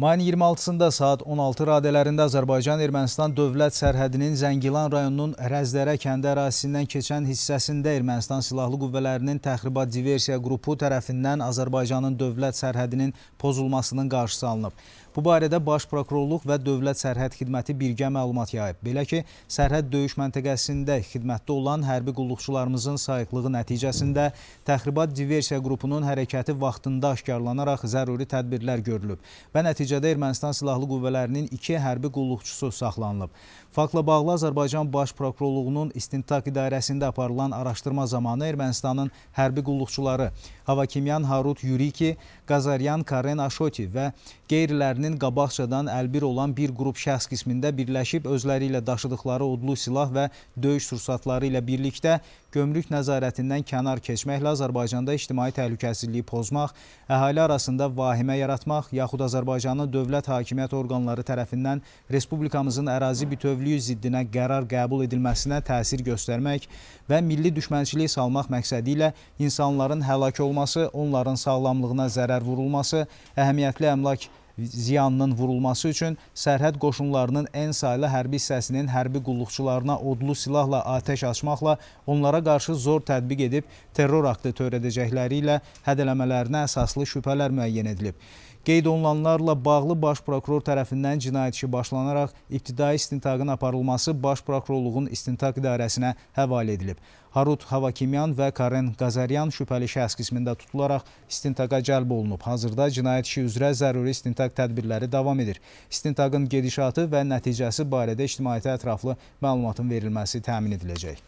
Mayın 26-sında saat 16 radələrində Azərbaycan-Ermənistan dövlət sərhədinin Zəngilan rayonunun Rəzdərə kəndi ərazisindən keçən hissəsində Ermənistan Silahlı Qüvvələrinin təxribat diversiya qrupu tərəfindən Azərbaycanın dövlət sərhədinin pozulmasının qarşısı alınıb. Bu barədə Baş Prokurorluq və Dövlət Sərhəd Xidməti birgə məlumat yayıb. Belə ki, sərhəd döyüş məntəqəsində xidmətdə olan hərbi qulluqçularımızın sayıqlığı nəticəsində təxribat diversiya qrupunun hərəkəti vaxtında aşkarlanaraq zəruri tədbirlər görülüb və nəticə Nəticədə Ermənistan Silahlı Qüvvələrinin iki hərbi qulluqçusu saxlanılıb. Faktla bağlı Azərbaycan Baş Prokurorluğunun İstintaq İdarəsində aparılan araşdırma zamanı Ermənistanın hərbi qulluqçuları Havakimyan Harut Yuriki, Qazaryan Karen Aşoti və qeyrilərinin qabaqcadan əlbir olan bir qrup şəxs qismində birləşib özləri ilə daşıdıqları odlu silah və döyüş sursatları ilə birlikdə gömrük nəzarətindən kənar keçməklə Azərbaycanda ictimai təhlükəsizliyi pozmaq, əhali arasında vahimə yaratmaq, yaxud Azərbaycanın Azərbaycanı dövlət hakimiyyət orqanları tərəfindən Respublikamızın ərazi bütövlüyü ziddinə qərar qəbul edilməsinə təsir göstərmək və milli düşmənçilik salmaq məqsədi ilə insanların həlak olması, onların sağlamlığına zərər vurulması, əhəmiyyətli əmlak ziyanının vurulması üçün sərhəd qoşunlarının ən saylı hərbi hissəsinin hərbi qulluqçularına odlu silahla atəş açmaqla onlara qarşı zor tətbiq edib terror aktı törədəcəkləri ilə hədələmələrinə əsaslı şübhələr müəyyən edilib. Qeyd olunanlarla bağlı baş prokuror tərəfindən cinayət işi başlanaraq ibtidai istintaqın aparılması baş prokurorluğun istintaq idarəsinə həval edilib. Harut Havakimyan və Karen Qazaryan şübhəli şəxs qismində tutularaq istintaqa cəlb olunub. Hazırda cinayət işi üzrə zəruri istintaq tədbirləri davam edir. İstintaqın gedişatı və nəticəsi barədə ictimaiyyətə ətraflı məlumatın verilməsi təmin ediləcək.